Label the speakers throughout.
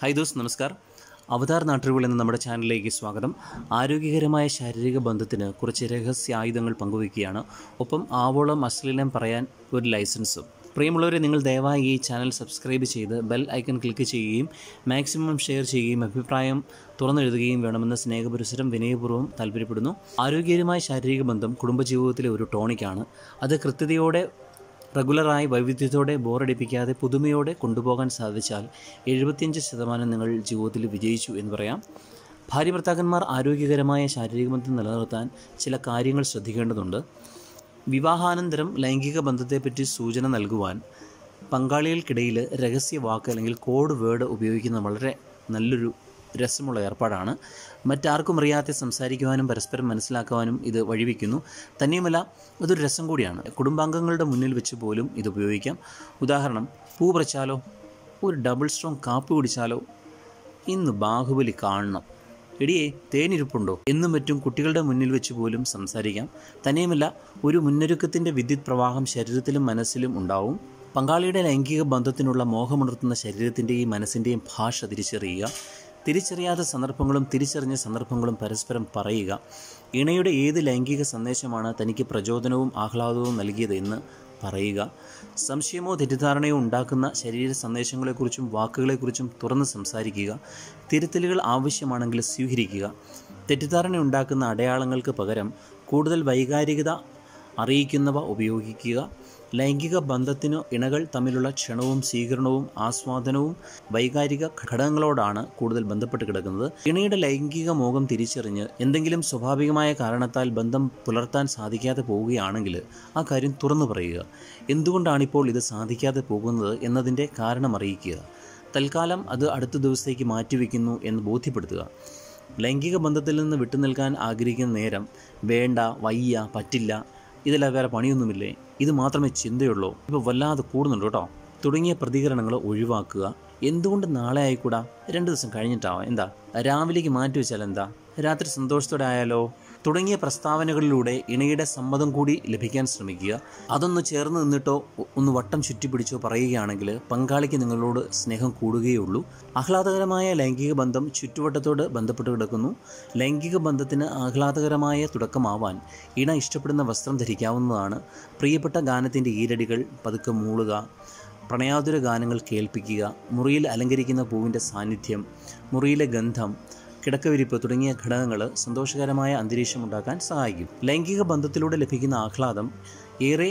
Speaker 1: hi those നമസ്കാർ അവതാർ നാട്ടുകൾ എന്ന നമ്മുടെ ചാനലിലേക്ക് സ്വാഗതം ആരോഗ്യകരമായ ശാരീരിക ബന്ധത്തിന് കുറച്ച് രഹസ്യ ആയുധങ്ങൾ പങ്കുവയ്ക്കുകയാണ് ഒപ്പം ആവോളം അശ്ലീലം പറയാൻ ഒരു ലൈസൻസും പ്രിയമുള്ളവരെ നിങ്ങൾ ദയവായി ഈ ചാനൽ സബ്സ്ക്രൈബ് ചെയ്ത് ബെൽ ഐക്കൺ ക്ലിക്ക് ചെയ്യുകയും മാക്സിമം ഷെയർ ചെയ്യുകയും അഭിപ്രായം തുറന്നെഴുതുകയും വേണമെന്ന സ്നേഹപുരസരം വിനയപൂർവ്വം താല്പര്യപ്പെടുന്നു ആരോഗ്യകരമായ ശാരീരിക ബന്ധം കുടുംബജീവിതത്തിലെ ഒരു ടോണിക്കാണ് അത് കൃത്യതയോടെ റെഗുലറായി വൈവിധ്യത്തോടെ ബോറടിപ്പിക്കാതെ പുതുമയോടെ കൊണ്ടുപോകാൻ സാധിച്ചാൽ എഴുപത്തിയഞ്ച് ശതമാനം നിങ്ങൾ ജീവിതത്തിൽ വിജയിച്ചു എന്ന് പറയാം ഭാര്യ ഭർത്താക്കന്മാർ ആരോഗ്യകരമായ ശാരീരിക ബന്ധം നിലനിർത്താൻ ചില കാര്യങ്ങൾ ശ്രദ്ധിക്കേണ്ടതുണ്ട് വിവാഹാനന്തരം ലൈംഗിക ബന്ധത്തെപ്പറ്റി സൂചന നൽകുവാൻ പങ്കാളികൾക്കിടയിൽ രഹസ്യ വാക്ക് അല്ലെങ്കിൽ കോഡ് വേർഡ് ഉപയോഗിക്കുന്നത് വളരെ നല്ലൊരു രസമുള്ള ഏർപ്പാടാണ് മറ്റാർക്കും അറിയാതെ സംസാരിക്കുവാനും പരസ്പരം മനസ്സിലാക്കുവാനും ഇത് വഴിവെക്കുന്നു തന്നെയുമല്ല ഇതൊരു രസം കൂടിയാണ് കുടുംബാംഗങ്ങളുടെ മുന്നിൽ വെച്ച് പോലും ഇത് ഉപയോഗിക്കാം ഉദാഹരണം പൂ പറിച്ചാലോ ഒരു ഡബിൾ സ്ട്രോങ് കാപ്പി കുടിച്ചാലോ ഇന്ന് ബാഹുബലി കാണണം എടിയെ തേനിരുപ്പുണ്ടോ എന്നും മറ്റും കുട്ടികളുടെ മുന്നിൽ വെച്ച് പോലും സംസാരിക്കാം തന്നെയുമല്ല ഒരു മുന്നൊരുക്കത്തിൻ്റെ വിദ്യുത് പ്രവാഹം ശരീരത്തിലും മനസ്സിലും ഉണ്ടാവും പങ്കാളിയുടെ ലൈംഗിക ബന്ധത്തിനുള്ള മോഹമുണർത്തുന്ന ശരീരത്തിൻ്റെയും മനസ്സിൻ്റെയും ഭാഷ തിരിച്ചറിയുക തിരിച്ചറിയാത്ത സന്ദർഭങ്ങളും തിരിച്ചറിഞ്ഞ സന്ദർഭങ്ങളും പരസ്പരം പറയുക ഇണയുടെ ഏത് ലൈംഗിക സന്ദേശമാണ് തനിക്ക് പ്രചോദനവും ആഹ്ലാദവും നൽകിയത് എന്ന് പറയുക സംശയമോ തെറ്റിദ്ധാരണയോ ഉണ്ടാക്കുന്ന ശരീര സന്ദേശങ്ങളെക്കുറിച്ചും വാക്കുകളെക്കുറിച്ചും തുറന്ന് സംസാരിക്കുക തിരുത്തലുകൾ ആവശ്യമാണെങ്കിൽ സ്വീകരിക്കുക തെറ്റിദ്ധാരണ ഉണ്ടാക്കുന്ന അടയാളങ്ങൾക്ക് പകരം കൂടുതൽ വൈകാരികത അറിയിക്കുന്നവ ഉപയോഗിക്കുക ലൈംഗിക ബന്ധത്തിനു ഇണകൾ തമ്മിലുള്ള ക്ഷണവും സ്വീകരണവും ആസ്വാദനവും വൈകാരിക ഘടകങ്ങളോടാണ് കൂടുതൽ ബന്ധപ്പെട്ട് കിടക്കുന്നത് ഇണയുടെ ലൈംഗിക മോഹം തിരിച്ചറിഞ്ഞ് എന്തെങ്കിലും സ്വാഭാവികമായ കാരണത്താൽ ബന്ധം പുലർത്താൻ സാധിക്കാതെ പോവുകയാണെങ്കിൽ ആ കാര്യം തുറന്നു പറയുക എന്തുകൊണ്ടാണിപ്പോൾ ഇത് സാധിക്കാതെ പോകുന്നത് എന്നതിൻ്റെ കാരണം അറിയിക്കുക തൽക്കാലം അത് അടുത്ത ദിവസത്തേക്ക് മാറ്റിവെക്കുന്നു എന്ന് ബോധ്യപ്പെടുത്തുക ലൈംഗിക ബന്ധത്തിൽ നിന്ന് വിട്ടുനിൽക്കാൻ ആഗ്രഹിക്കുന്ന നേരം വേണ്ട വയ്യ പറ്റില്ല ഇതല്ല വേറെ പണിയൊന്നുമില്ലേ ഇത് മാത്രമേ ചിന്തയുള്ളൂ ഇപ്പോൾ വല്ലാതെ കൂടുന്നുണ്ട് കേട്ടോ തുടങ്ങിയ പ്രതികരണങ്ങൾ ഒഴിവാക്കുക എന്തുകൊണ്ട് നാളെ ആയിക്കൂടാ രണ്ട് ദിവസം കഴിഞ്ഞിട്ടാവാം എന്താ രാവിലേക്ക് മാറ്റി വെച്ചാൽ എന്താ രാത്രി സന്തോഷത്തോടെ ആയാലോ തുടങ്ങിയ പ്രസ്താവനകളിലൂടെ ഇണയുടെ സമ്മതം കൂടി ലഭിക്കാൻ ശ്രമിക്കുക അതൊന്ന് ചേർന്ന് നിന്നിട്ടോ ഒന്ന് വട്ടം ചുറ്റിപ്പിടിച്ചോ പറയുകയാണെങ്കിൽ പങ്കാളിക്ക് നിങ്ങളോട് സ്നേഹം കൂടുകയുള്ളൂ ആഹ്ലാദകരമായ ലൈംഗിക ബന്ധം ചുറ്റുവട്ടത്തോട് ബന്ധപ്പെട്ട് കിടക്കുന്നു ലൈംഗിക ബന്ധത്തിന് ആഹ്ലാദകരമായ തുടക്കമാവാൻ ഇണ ഇഷ്ടപ്പെടുന്ന വസ്ത്രം ധരിക്കാവുന്നതാണ് പ്രിയപ്പെട്ട ഗാനത്തിൻ്റെ ഈരടികൾ പതുക്കെ മൂളുക പ്രണയാതുര ഗാനങ്ങൾ കേൾപ്പിക്കുക മുറിയിൽ അലങ്കരിക്കുന്ന പൂവിൻ്റെ സാന്നിധ്യം മുറിയിലെ ഗന്ധം കിടക്കവിരിപ്പ് തുടങ്ങിയ ഘടകങ്ങൾ സന്തോഷകരമായ അന്തരീക്ഷം ഉണ്ടാക്കാൻ സഹായിക്കും ലൈംഗിക ബന്ധത്തിലൂടെ ലഭിക്കുന്ന ആഹ്ലാദം ഏറെ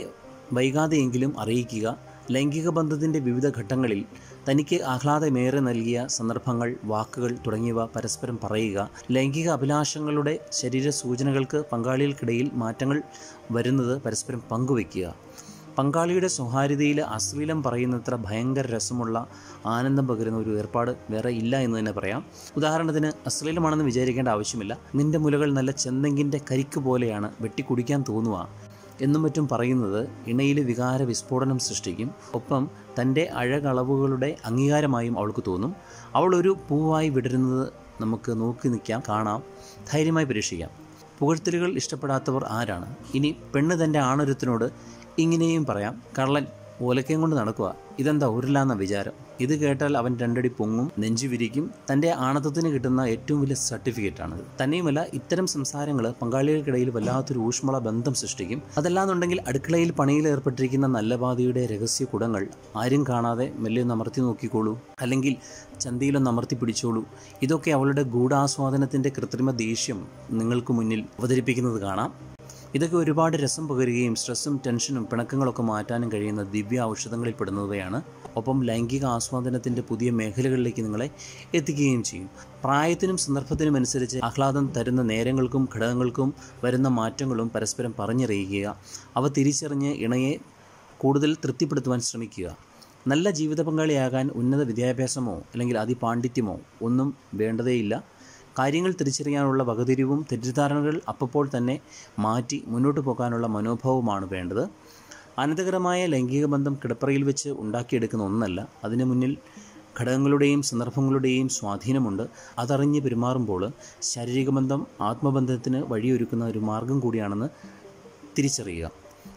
Speaker 1: വൈകാതെയെങ്കിലും അറിയിക്കുക ലൈംഗിക ബന്ധത്തിൻ്റെ വിവിധ ഘട്ടങ്ങളിൽ തനിക്ക് ആഹ്ലാദമേറെ നൽകിയ സന്ദർഭങ്ങൾ വാക്കുകൾ തുടങ്ങിയവ പരസ്പരം പറയുക ലൈംഗിക അഭിലാഷങ്ങളുടെ ശരീര സൂചനകൾക്ക് പങ്കാളികൾക്കിടയിൽ മാറ്റങ്ങൾ വരുന്നത് പരസ്പരം പങ്കുവയ്ക്കുക പങ്കാളിയുടെ സ്വകാര്യതയിൽ അശ്ലീലം പറയുന്നത്ര ഭയങ്കര രസമുള്ള ആനന്ദം പകരുന്ന ഒരു ഏർപ്പാട് വേറെ ഇല്ല എന്ന് തന്നെ പറയാം ഉദാഹരണത്തിന് അശ്ലീലമാണെന്ന് വിചാരിക്കേണ്ട ആവശ്യമില്ല നിന്റെ മുലകൾ നല്ല ചെന്തെങ്കിൻ്റെ കരിക്ക് പോലെയാണ് വെട്ടിക്കുടിക്കാൻ തോന്നുക എന്നും മറ്റും പറയുന്നത് ഇണയിൽ വികാര വിസ്ഫോടനം സൃഷ്ടിക്കും ഒപ്പം തൻ്റെ അഴകളവുകളുടെ അംഗീകാരമായും അവൾക്ക് തോന്നും അവൾ ഒരു പൂവായി വിടരുന്നത് നമുക്ക് നോക്കി നിൽക്കാം കാണാം ധൈര്യമായി പരീക്ഷിക്കാം പുകഴ്ത്തലുകൾ ഇഷ്ടപ്പെടാത്തവർ ആരാണ് ഇനി പെണ്ണ് തൻ്റെ ആണൊരുത്തിനോട് ഇങ്ങനെയും പറയാം കള്ളൻ ഓലക്കയും കൊണ്ട് നടക്കുക ഇതെന്താ ഉരുളാന്ന വിചാരം ഇത് കേട്ടാൽ അവൻ രണ്ടടി പൊങ്ങും നെഞ്ചു വിരിക്കും തൻ്റെ ആണത്വത്തിന് കിട്ടുന്ന ഏറ്റവും വലിയ സർട്ടിഫിക്കറ്റാണിത് തന്നെയുമല്ല ഇത്തരം സംസാരങ്ങൾ പങ്കാളികൾക്കിടയിൽ വല്ലാത്തൊരു ഊഷ്മള ബന്ധം സൃഷ്ടിക്കും അതല്ലാന്നുണ്ടെങ്കിൽ അടുക്കളയിൽ പണിയിൽ ഏർപ്പെട്ടിരിക്കുന്ന രഹസ്യ കുടങ്ങൾ ആരും കാണാതെ മെല്ലെ അമർത്തി നോക്കിക്കോളൂ അല്ലെങ്കിൽ ചന്തയിലൊന്ന് അമർത്തി പിടിച്ചോളൂ ഇതൊക്കെ അവളുടെ ഗൂഢാസ്വാദനത്തിൻ്റെ കൃത്രിമ ദേഷ്യം നിങ്ങൾക്ക് മുന്നിൽ അവതരിപ്പിക്കുന്നത് കാണാം ഇതൊക്കെ ഒരുപാട് രസം പകരുകയും സ്ട്രെസ്സും ടെൻഷനും പിണക്കങ്ങളൊക്കെ മാറ്റാനും കഴിയുന്ന ദിവ്യ ഔഷധങ്ങളിൽ പെടുന്നവയാണ് ഒപ്പം ലൈംഗിക ആസ്വാദനത്തിൻ്റെ പുതിയ മേഖലകളിലേക്ക് നിങ്ങളെ എത്തിക്കുകയും ചെയ്യും പ്രായത്തിനും സന്ദർഭത്തിനും അനുസരിച്ച് ആഹ്ലാദം തരുന്ന നേരങ്ങൾക്കും ഘടകങ്ങൾക്കും വരുന്ന മാറ്റങ്ങളും പരസ്പരം പറഞ്ഞറിയിക്കുക അവ തിരിച്ചറിഞ്ഞ് ഇണയെ കൂടുതൽ തൃപ്തിപ്പെടുത്തുവാൻ ശ്രമിക്കുക നല്ല ജീവിത പങ്കാളിയാകാൻ ഉന്നത വിദ്യാഭ്യാസമോ അല്ലെങ്കിൽ അതിപാണ്ഡിത്യമോ ഒന്നും വേണ്ടതേയില്ല കാര്യങ്ങൾ തിരിച്ചറിയാനുള്ള വകതിരിവും തെറ്റിദ്ധാരണകൾ അപ്പോൾ തന്നെ മാറ്റി മുന്നോട്ട് പോകാനുള്ള മനോഭാവമാണ് വേണ്ടത് അനന്തകരമായ ലൈംഗിക ബന്ധം കിടപ്പറയിൽ വെച്ച് ഉണ്ടാക്കിയെടുക്കുന്ന ഒന്നല്ല അതിനു മുന്നിൽ ഘടകങ്ങളുടെയും സന്ദർഭങ്ങളുടെയും സ്വാധീനമുണ്ട് അതറിഞ്ഞ് പെരുമാറുമ്പോൾ ശാരീരിക ബന്ധം ആത്മബന്ധത്തിന് വഴിയൊരുക്കുന്ന ഒരു മാർഗം കൂടിയാണെന്ന് തിരിച്ചറിയുക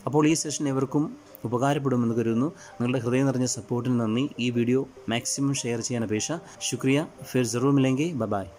Speaker 1: അപ്പോൾ ഈ സെഷൻ എവർക്കും ഉപകാരപ്പെടുമെന്ന് കരുതുന്നു നിങ്ങളുടെ ഹൃദയം നിറഞ്ഞ സപ്പോർട്ടിന് നന്ദി ഈ വീഡിയോ മാക്സിമം ഷെയർ ചെയ്യാൻ അപേക്ഷ ശുക്രിയ ഫിർ ജറൂമില്ലെങ്കിൽ ബബായ്